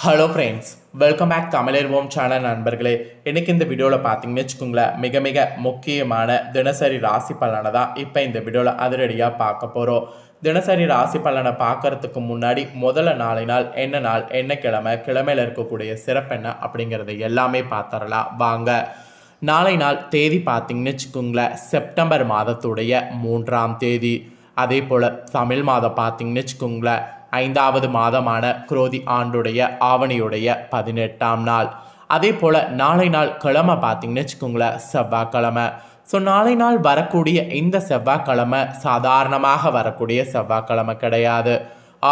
hello friends welcome back தமிழர்வோம் channel நண்பர்களே இன்றைக்கி இந்த வீடியோவில் பார்த்தீங்கன்னு வச்சுக்கோங்களேன் மிக மிக முக்கியமான தினசரி ராசி பலனை தான் இப்போ இந்த வீடியோவில் அதிரடியாக பார்க்க போகிறோம் தினசரி ராசி பலனை பார்க்கறதுக்கு முன்னாடி முதல்ல நாளை நாள் என்ன நாள் என்ன கிழமை கிழமையில் இருக்கக்கூடிய சிறப்பு என்ன அப்படிங்கிறது எல்லாமே பார்த்துடலாம் வாங்க நாளை நாள் தேதி பார்த்தீங்கன்னு வச்சுக்கோங்களேன் செப்டம்பர் மாதத்துடைய மூன்றாம் தேதி அதே போல் தமிழ் மாதம் பார்த்தீங்கன்னு வச்சுக்கோங்களேன் ஐந்தாவது மாதமான குரோதி ஆண்டுடைய ஆவணியுடைய பதினெட்டாம் நாள் அதே போல் நாளை நாள் கிழமை பார்த்தீங்கன்னு வச்சுக்கோங்களேன் செவ்வாய்க்கிழமை ஸோ நாளை நாள் வரக்கூடிய இந்த செவ்வாய்க்கிழமை சாதாரணமாக வரக்கூடிய செவ்வாய்க்கிழமை கிடையாது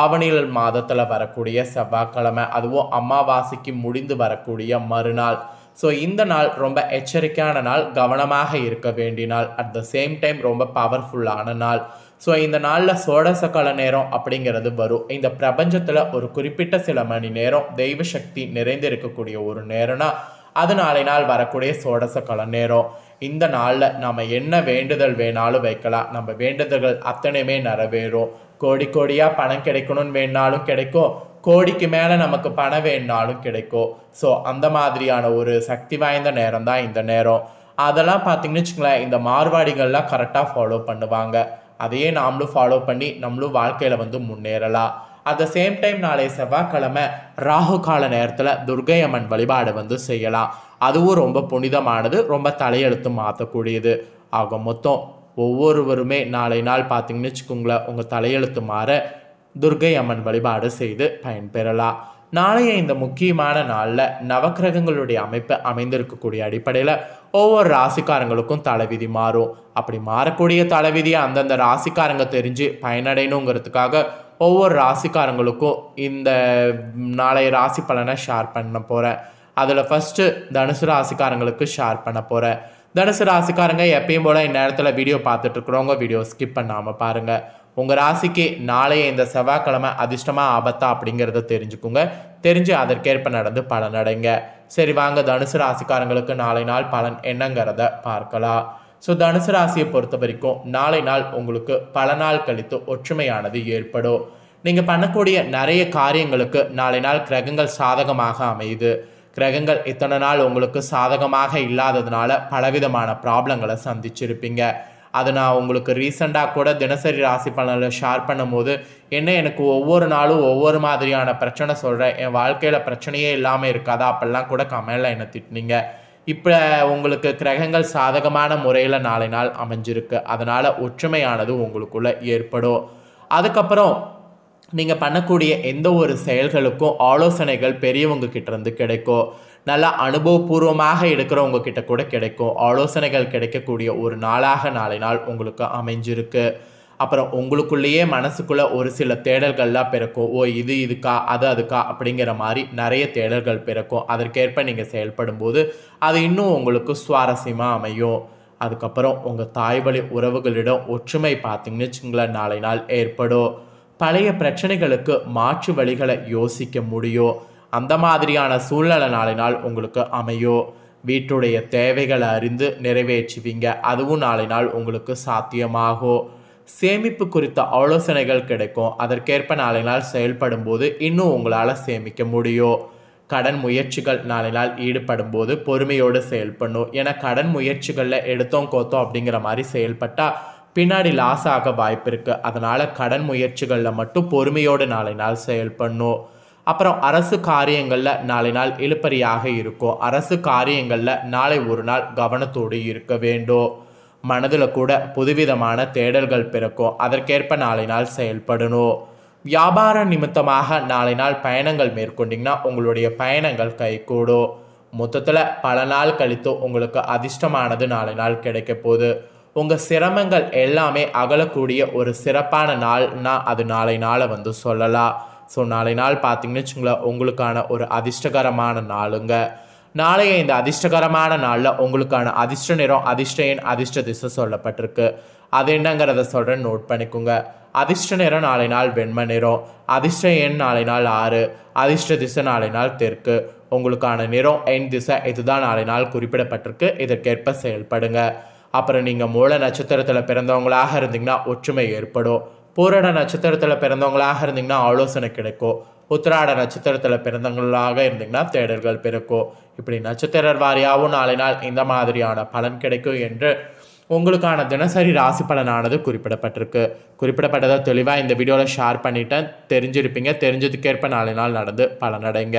ஆவணியில் மாதத்தில் வரக்கூடிய செவ்வாய்க்கிழமை அதுவும் அமாவாசைக்கு முடிந்து வரக்கூடிய மறுநாள் ஸோ இந்த நாள் ரொம்ப எச்சரிக்கையான நாள் கவனமாக இருக்க வேண்டிய நாள் அட் த சேம் டைம் ரொம்ப பவர்ஃபுல்லான நாள் ஸோ இந்த நாளில் சோடச கால நேரம் அப்படிங்கிறது வரும் இந்த பிரபஞ்சத்தில் ஒரு குறிப்பிட்ட சில மணி நேரம் தெய்வ சக்தி நிறைந்திருக்கக்கூடிய ஒரு நேரம்னா அது நாளை நாள் வரக்கூடிய சோடச கல நேரம் இந்த நாளில் நம்ம என்ன வேண்டுதல் வேணாலும் வைக்கலாம் நம்ம வேண்டுதல்கள் அத்தனையுமே நிறைவேறும் கோடி கோடியாக பணம் கிடைக்கணும்னு வேணாலும் கிடைக்கும் கோடிக்கு மேலே நமக்கு பணம் வேணுனாலும் கிடைக்கும் ஸோ அந்த மாதிரியான ஒரு சக்தி வாய்ந்த நேரம் தான் இந்த நேரம் அதெல்லாம் பார்த்தீங்கன்னு வச்சுங்களேன் இந்த மார்வாடிகள்லாம் கரெக்டாக ஃபாலோ பண்ணுவாங்க அதையே நாமளும் ஃபாலோ பண்ணி நம்மளும் வாழ்க்கையில் வந்து முன்னேறலாம் அட் த சேம் டைம் நாளை செவ்வாய்க்கிழமை ராகு கால நேரத்தில் துர்கை அம்மன் வழிபாடு வந்து செய்யலாம் அதுவும் ரொம்ப புனிதமானது ரொம்ப தலையெழுத்து மாற்றக்கூடியது ஆக மொத்தம் ஒவ்வொருவருமே நாளை நாள் பார்த்தீங்கன்னு வச்சுக்கோங்களேன் உங்கள் தலையெழுத்து மாற துர்கை அம்மன் வழிபாடு செய்து பயன்பெறலாம் நாளைய இந்த முக்கியமான நாளில் நவக்கிரகங்களுடைய அமைப்பு அமைந்திருக்கக்கூடிய அடிப்படையில் ஒவ்வொரு ராசிக்காரங்களுக்கும் தலைவிதி மாறும் அப்படி மாறக்கூடிய தலைவிதியை அந்தந்த ராசிக்காரங்க தெரிஞ்சு பயனடையணுங்கிறதுக்காக ஒவ்வொரு ராசிக்காரங்களுக்கும் இந்த நாளைய ராசி பலனை ஷேர் பண்ண போகிறேன் அதில் ஃபஸ்ட்டு தனுசு ராசிக்காரங்களுக்கு ஷேர் பண்ண போகிறேன் தனுசு ராசிக்காரங்க எப்பயும் போல் இந்நேரத்தில் வீடியோ பார்த்துட்ருக்குறவங்க வீடியோ ஸ்கிப் பண்ணாமல் பாருங்கள் உங்கள் ராசிக்கு நாளைய இந்த செவ்வாய்க்கிழமை அதிர்ஷ்டமாக ஆபத்தா அப்படிங்கிறத தெரிஞ்சுக்குங்க தெரிஞ்சு அதற்கேற்ப நடந்து பலன் அடைங்க சரி வாங்க தனுசு ராசிக்காரங்களுக்கு நாளை நாள் பலன் என்னங்கிறத பார்க்கலாம் ஸோ தனுசு ராசியை பொறுத்த வரைக்கும் நாளை நாள் உங்களுக்கு பல நாள் கழித்து ஒற்றுமையானது ஏற்படும் நீங்கள் பண்ணக்கூடிய நிறைய காரியங்களுக்கு நாளை நாள் கிரகங்கள் சாதகமாக அமையுது கிரகங்கள் இத்தனை நாள் உங்களுக்கு சாதகமாக இல்லாததுனால பலவிதமான ப்ராப்ளங்களை சந்திச்சிருப்பீங்க அது நான் உங்களுக்கு ரீசண்டாக கூட தினசரி ராசி பலனில் ஷேர் பண்ணும்போது என்ன எனக்கு ஒவ்வொரு நாளும் ஒவ்வொரு மாதிரியான பிரச்சனை சொல்கிறேன் என் வாழ்க்கையில் பிரச்சனையே இல்லாமல் இருக்காதா அப்போல்லாம் கூட கமலில் என்னை திட்டினீங்க இப்போ உங்களுக்கு கிரகங்கள் சாதகமான முறையில் நாளை நாள் அமைஞ்சிருக்கு அதனால் ஒற்றுமையானது உங்களுக்குள்ளே ஏற்படும் அதுக்கப்புறம் நீங்கள் பண்ணக்கூடிய எந்த ஒரு செயல்களுக்கும் ஆலோசனைகள் பெரியவங்க கிட்டேருந்து கிடைக்கும் நல்லா அனுபவபூர்வமாக எடுக்கிற உங்ககிட்ட கூட கிடைக்கும் ஆலோசனைகள் கிடைக்கக்கூடிய ஒரு நாளாக நாளை நாள் உங்களுக்கு அமைஞ்சிருக்கு அப்புறம் உங்களுக்குள்ளேயே மனசுக்குள்ளே ஒரு சில தேடல்கள்லாம் பிறக்கும் ஓ இது இதுக்கா அது அதுக்கா அப்படிங்கிற மாதிரி நிறைய தேடல்கள் பிறக்கும் அதற்கேற்ப நீங்கள் செயல்படும் போது அது இன்னும் உங்களுக்கு சுவாரஸ்யமாக அமையும் அதுக்கப்புறம் உங்கள் தாய் வழி உறவுகளிடம் ஒற்றுமை பார்த்தீங்கன்னு வச்சுங்களா நாளை நாள் ஏற்படும் பழைய பிரச்சனைகளுக்கு மாற்று வழிகளை யோசிக்க முடியும் அந்த மாதிரியான சூழ்நிலை நாளினால் உங்களுக்கு அமையோ வீட்டுடைய தேவைகளை அறிந்து நிறைவேற்றுவீங்க அதுவும் நாளை நாள் உங்களுக்கு சாத்தியமாகும் சேமிப்பு குறித்த ஆலோசனைகள் கிடைக்கும் அதற்கேற்ப நாளை நாள் செயல்படும் போது இன்னும் உங்களால் சேமிக்க முடியும் கடன் முயற்சிகள் நாளை நாள் ஈடுபடும் போது பொறுமையோடு செயல்படணும் ஏன்னா கடன் முயற்சிகளில் எடுத்தோம் கோத்தோம் அப்படிங்கிற மாதிரி செயல்பட்டால் பின்னாடி லாஸ் ஆக வாய்ப்பு இருக்குது அதனால் கடன் முயற்சிகளில் மட்டும் பொறுமையோடு நாளை நாள் செயல்படணும் அப்புறம் அரசு காரியங்களில் நாளை நாள் இழுப்பறியாக இருக்கும் அரசு காரியங்களில் நாளை ஒரு நாள் கவனத்தோடு இருக்க வேண்டும் மனதில் கூட புதுவிதமான தேடல்கள் பிறக்கும் அதற்கேற்ப நாளை நாள் செயல்படணும் வியாபார நிமித்தமாக நாளை நாள் பயணங்கள் மேற்கொண்டிங்கன்னா உங்களுடைய பயணங்கள் கைகூடும் மொத்தத்தில் பல நாள் கழித்து உங்களுக்கு அதிர்ஷ்டமானது நாளை நாள் கிடைக்க போகுது உங்கள் சிரமங்கள் எல்லாமே அகலக்கூடிய ஒரு சிறப்பான நாள்னா அது நாளை நாளை வந்து சொல்லலாம் ஸோ நாளை நாள் பார்த்தீங்கன்னு வச்சுங்களேன் உங்களுக்கான ஒரு அதிர்ஷ்டகரமான நாளுங்க நாளைய இந்த அதிர்ஷ்டகரமான நாளில் உங்களுக்கான அதிர்ஷ்ட நிறம் அதிர்ஷ்ட எண் அதிர்ஷ்ட திசை சொல்லப்பட்டிருக்கு அது என்னங்கிறத சொல்கிறேன் நோட் பண்ணிக்கோங்க அதிர்ஷ்ட நிறம் நாளை நாள் வெண்மை நிறம் அதிர்ஷ்ட எண் நாளை நாள் ஆறு அதிர்ஷ்ட திசை நாளை நாள் தெற்கு உங்களுக்கான நிறம் எண் திசை இதுதான் நாளை நாள் குறிப்பிடப்பட்டிருக்கு இதற்கேற்ப செயல்படுங்க அப்புறம் நீங்கள் மூல நட்சத்திரத்தில் பிறந்தவங்களாக இருந்தீங்கன்னா ஒற்றுமை ஏற்படும் பூரட நட்சத்திரத்தில் பிறந்தவங்களாக இருந்தீங்கன்னா ஆலோசனை கிடைக்கும் உத்திராட நட்சத்திரத்தில் பிறந்தவங்களாக இருந்தீங்கன்னா தேடல்கள் பிறக்கும் இப்படி நட்சத்திர வாரியாகவும் நாளை நாள் இந்த மாதிரியான பலன் கிடைக்கும் என்று உங்களுக்கான தினசரி ராசி பலனானது குறிப்பிடப்பட்டிருக்கு குறிப்பிடப்பட்டதை தெளிவாக இந்த வீடியோவில் ஷேர் பண்ணிட்டேன் தெரிஞ்சிருப்பீங்க தெரிஞ்சதுக்கேற்ப நாளை நாள் நடந்து பலனடைங்க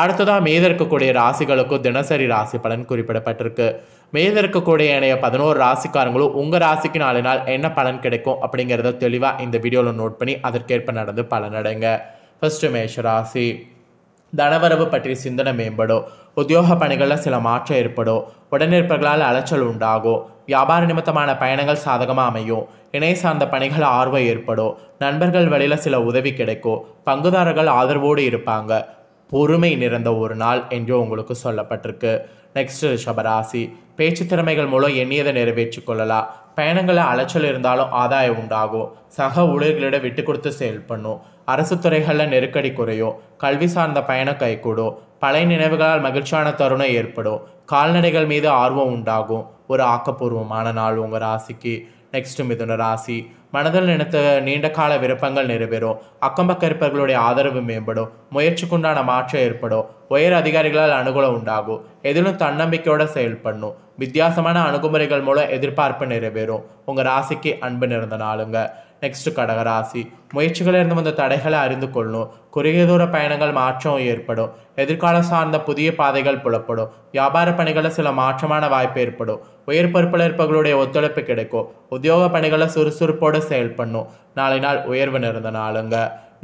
அடுத்ததாக மேத இருக்கக்கூடிய ராசிகளுக்கும் தினசரி ராசி பலன் குறிப்பிடப்பட்டிருக்கு மேத இருக்கக்கூடிய இணைய பதினோரு ராசிக்காரங்களும் உங்கள் ராசிக்கு நாலு நாள் என்ன பலன் கிடைக்கும் அப்படிங்கிறத தெளிவாக இந்த வீடியோவில் நோட் பண்ணி அதற்கேற்ப நடந்து பலனடைங்க ஃபஸ்ட்டு மேஷ ராசி தனவரவு பற்றி சிந்தனை மேம்படும் உத்தியோக பணிகளில் சில மாற்றம் ஏற்படும் உடனிருப்பர்களால் அலைச்சல் உண்டாகும் வியாபார நிமித்தமான பயணங்கள் சாதகமாக அமையும் இணை சார்ந்த பணிகள் ஆர்வம் ஏற்படும் நண்பர்கள் வழியில் சில உதவி கிடைக்கும் பங்குதாரர்கள் ஆதரவோடு இருப்பாங்க பொறுமை நிறைந்த ஒரு நாள் என்று உங்களுக்கு சொல்லப்பட்டிருக்கு நெக்ஸ்ட் ரிஷபராசி பேச்சு திறமைகள் மூலம் எண்ணியதை நிறைவேற்றி கொள்ளலாம் பயணங்களை அலைச்சல் இருந்தாலும் ஆதாயம் உண்டாகும் சக ஊழியர்களிடம் விட்டு கொடுத்து பண்ணும் அரசு துறைகளில் நெருக்கடி குறையும் கல்வி சார்ந்த பயணம் கைகூடும் பழைய நினைவுகளால் மகிழ்ச்சியான தருணம் ஏற்படும் கால்நடைகள் மீது ஆர்வம் உண்டாகும் ஒரு ஆக்கப்பூர்வமான நாள் உங்கள் ராசிக்கு நெக்ஸ்ட் மிதுன ராசி மனதில் நினைத்த நீண்ட கால விருப்பங்கள் நிறைவேறும் அக்கம் இருப்பவர்களுடைய ஆதரவு மேம்படும் முயற்சிக்குண்டான மாற்றம் ஏற்படும் உயர் அதிகாரிகளால் அனுகூலம் உண்டாகும் எதிலும் தன்னம்பிக்கையோடு செயல்படணும் வித்தியாசமான அணுகுமுறைகள் மூலம் எதிர்பார்ப்பு நிறைவேறும் உங்கள் ராசிக்கு அன்பு நிறந்த நாளுங்க நெக்ஸ்ட் கடகராசி இருந்து வந்த தடைகளை அறிந்து கொள்ளணும் குறுகிய தூர பயணங்கள் மாற்றம் ஏற்படும் எதிர்காலம் சார்ந்த புதிய பாதைகள் புலப்படும் வியாபார பணிகளில் சில மாற்றமான வாய்ப்பு ஏற்படும் உயர் பொறுப்பில் ஒத்துழைப்பு கிடைக்கும் உத்தியோக பணிகளை சுறுசுறுப்போடு செயல் பண்ணும் நாளை நாள் உயர்வு நிறந்த நாளுங்க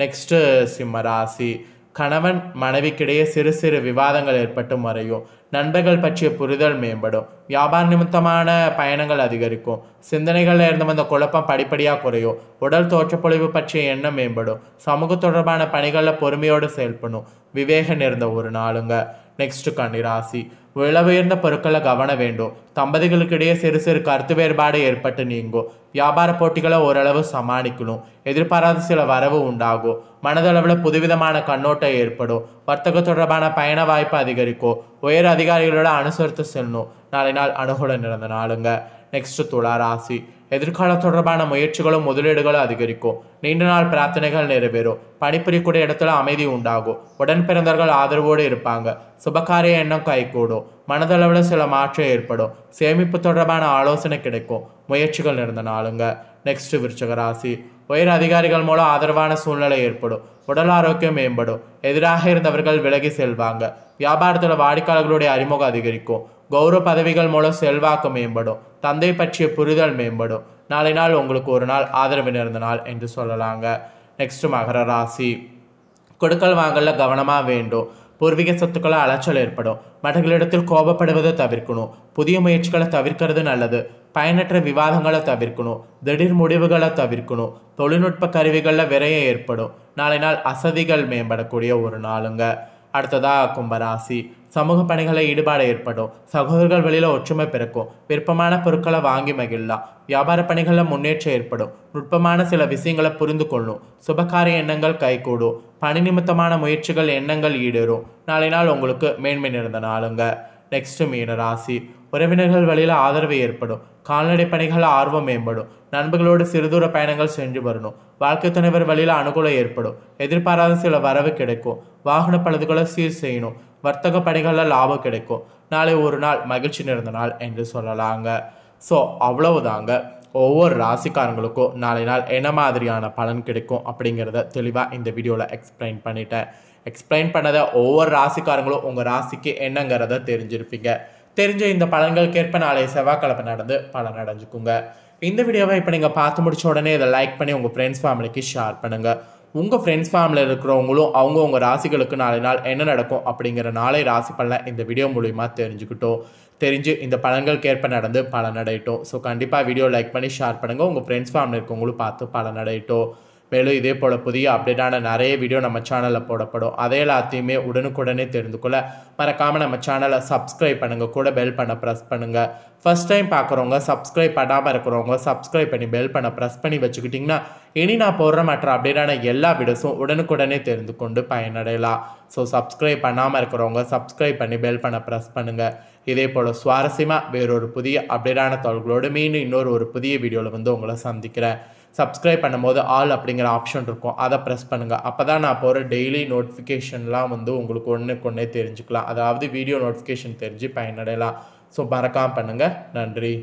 நெக்ஸ்ட்டு சிம்ம ராசி கணவன் மனைவிக்கிடையே சிறு சிறு விவாதங்கள் ஏற்பட்டு மறையும் நண்பர்கள் பற்றிய புரிதல் மேம்படும் வியாபார நிமித்தமான பயணங்கள் அதிகரிக்கும் சிந்தனைகளில் இருந்து வந்த குழப்பம் படிப்படியாக குறையும் உடல் தோற்றப்பொழிவு பற்றிய எண்ணம் மேம்படும் சமூக தொடர்பான பணிகளில் பொறுமையோடு செயல்படும் விவேகம் இருந்த ஒரு நாளுங்க நெக்ஸ்ட் ராசி விலவுயர்ந்த பொருட்களை கவன வேண்டும் தம்பதிகளுக்கு இடையே சிறு சிறு கருத்து வேறுபாடு ஏற்பட்டு நீங்கும் வியாபார போட்டிகளை ஓரளவு சமாளிக்கணும் எதிர்பாராத சில வரவு உண்டாகும் மனதளவில் புதுவிதமான கண்ணோட்டம் ஏற்படும் வர்த்தக தொடர்பான பயண வாய்ப்பு அதிகரிக்கும் உயர் அதிகாரிகளோட அனுசரித்து செல்லணும் நாளை நாள் அணுகுடன் நிறந்த நாளுங்க நெக்ஸ்ட் ராசி எதிர்காலம் தொடர்பான முயற்சிகளும் முதலீடுகளும் அதிகரிக்கும் நீண்ட நாள் பிரார்த்தனைகள் நிறைவேறும் பணிபுரியக்கூடிய இடத்துல அமைதி உண்டாகும் உடன் பிறந்தவர்கள் ஆதரவோடு இருப்பாங்க சுபகாரிய எண்ணம் கைகூடும் மனதளவில் சில மாற்றம் ஏற்படும் சேமிப்பு தொடர்பான ஆலோசனை கிடைக்கும் முயற்சிகள் நடந்த நாளுங்க நெக்ஸ்ட் விருச்சக ராசி உயர் அதிகாரிகள் மூலம் ஆதரவான சூழ்நிலை ஏற்படும் உடல் ஆரோக்கியம் மேம்படும் எதிராக இருந்தவர்கள் விலகி செல்வாங்க வியாபாரத்தில் வாடிக்கையாளர்களுடைய அறிமுகம் அதிகரிக்கும் கௌரவ பதவிகள் மூலம் செல்வாக்கு மேம்படும் தந்தை பற்றிய புரிதல் மேம்படும் நாளை நாள் உங்களுக்கு ஒரு நாள் ஆதரவு நிறந்த நாள் என்று சொல்லலாங்க நெக்ஸ்ட் மகர ராசி கொடுக்கல் வாங்கல கவனமாக வேண்டும் பூர்வீக சொத்துக்களை அலைச்சல் ஏற்படும் மற்றவர்களிடத்தில் கோபப்படுவதை தவிர்க்கணும் புதிய முயற்சிகளை தவிர்க்கிறது நல்லது பயனற்ற விவாதங்களை தவிர்க்கணும் திடீர் முடிவுகளை தவிர்க்கணும் தொழில்நுட்ப கருவிகளில் விரைய ஏற்படும் நாளை நாள் அசதிகள் மேம்படக்கூடிய ஒரு நாளுங்க அடுத்ததாக கும்பராசி சமூக பணிகளில் ஈடுபாடு ஏற்படும் சகோதரர்கள் வழியில் ஒற்றுமை பிறக்கும் விருப்பமான பொருட்களை வாங்கி மகிழலாம் வியாபார பணிகளில் முன்னேற்றம் ஏற்படும் நுட்பமான சில விஷயங்களை புரிந்து கொள்ளும் சுபகாரிய எண்ணங்கள் கைகூடும் பணி நிமித்தமான முயற்சிகள் எண்ணங்கள் ஈடேறும் நாளை நாள் உங்களுக்கு மேன்மை நிறைந்த நாளுங்க நெக்ஸ்ட்டு மீன ராசி உறவினர்கள் வழியில் ஆதரவு ஏற்படும் கால்நடை பணிகள் ஆர்வம் மேம்படும் நண்பர்களோடு சிறுதூர பயணங்கள் சென்று வரணும் வாழ்க்கை துணைவர் வழியில் அனுகூலம் ஏற்படும் எதிர்பாராத சில வரவு கிடைக்கும் வாகன பழுதுகளை சீர் செய்யணும் வர்த்தக பணிகளில் லாபம் கிடைக்கும் நாளை ஒரு நாள் மகிழ்ச்சி நிறந்த நாள் என்று சொல்லலாங்க ஸோ அவ்வளவுதாங்க ஒவ்வொரு ராசிக்காரங்களுக்கும் நாளை நாள் என்ன மாதிரியான பலன் கிடைக்கும் அப்படிங்கிறத தெளிவாக இந்த வீடியோவில் எக்ஸ்பிளைன் பண்ணிட்டேன் எக்ஸ்பிளைன் பண்ணதை ஒவ்வொரு ராசிக்காரங்களும் உங்கள் ராசிக்கு என்னங்கிறத தெரிஞ்சிருப்பீங்க தெரிஞ்ச இந்த பலன்களுக்கேற்ப நாளைய செவ்வாய்க்கிழமை நடந்து பலன் அடைஞ்சுக்குங்க இந்த வீடியோவை இப்போ நீங்கள் பார்த்து முடிச்ச உடனே இதை லைக் பண்ணி உங்கள் ஃப்ரெண்ட்ஸ் ஃபேமிலிக்கு ஷேர் பண்ணுங்கள் உங்கள் ஃப்ரெண்ட்ஸ் ஃபேமிலியில் இருக்கிறவங்களும் அவங்கவுங்க ராசிகளுக்கு நாளை நாள் என்ன நடக்கும் அப்படிங்கிற நாளை ராசி பலன் இந்த வீடியோ மூலிமா தெரிஞ்சுக்கிட்டோம் தெரிஞ்சு இந்த பலன்களுக்கேற்ப நடந்து அடையிட்டோம் ஸோ கண்டிப்பாக வீடியோ லைக் பண்ணி ஷேர் பண்ணுங்கள் உங்கள் ஃப்ரெண்ட்ஸ் ஃபேமிலி இருக்கவங்களும் பார்த்து அடையிட்டோம் மேலும் இதே போல் புதிய அப்டேட்டான நிறைய வீடியோ நம்ம சேனலில் போடப்படும் அதே எல்லாத்தையுமே உடனுக்குடனே தெரிந்து கொள்ள மறக்காமல் நம்ம சேனலை சப்ஸ்கிரைப் பண்ணுங்கள் கூட பெல் பண்ண ப்ரெஸ் பண்ணுங்கள் ஃபஸ்ட் டைம் பார்க்குறவங்க சப்ஸ்கிரைப் பண்ணாமல் இருக்கிறவங்க சப்ஸ்கிரைப் பண்ணி பெல் பண்ண ப்ரெஸ் பண்ணி வச்சுக்கிட்டிங்கன்னா இனி நான் போடுற மற்ற அப்டேட்டான எல்லா வீடியோஸும் உடனுக்குடனே தெரிந்து கொண்டு பயனடையலாம் ஸோ சப்ஸ்கிரைப் பண்ணாமல் இருக்கிறவங்க சப்ஸ்கிரைப் பண்ணி பெல் பண்ண ப்ரெஸ் பண்ணுங்கள் இதே போல் சுவாரஸ்யமாக வேறொரு புதிய அப்டேட்டான தகவல்களோடு மீண்டும் இன்னொரு ஒரு புதிய வீடியோவில் வந்து உங்களை சந்திக்கிறேன் சப்ஸ்கிரைப் பண்ணும்போது ஆல் அப்படிங்கிற ஆப்ஷன் இருக்கும் அதை ப்ரெஸ் பண்ணுங்கள் அப்போ தான் நான் போகிற டெய்லி நோட்டிஃபிகேஷன்லாம் வந்து உங்களுக்கு ஒன்றுக்கு ஒன்றே தெரிஞ்சுக்கலாம் அதாவது வீடியோ நோட்டிஃபிகேஷன் தெரிஞ்சு பயனடையலாம் ஸோ மறக்காமல் பண்ணுங்கள் நன்றி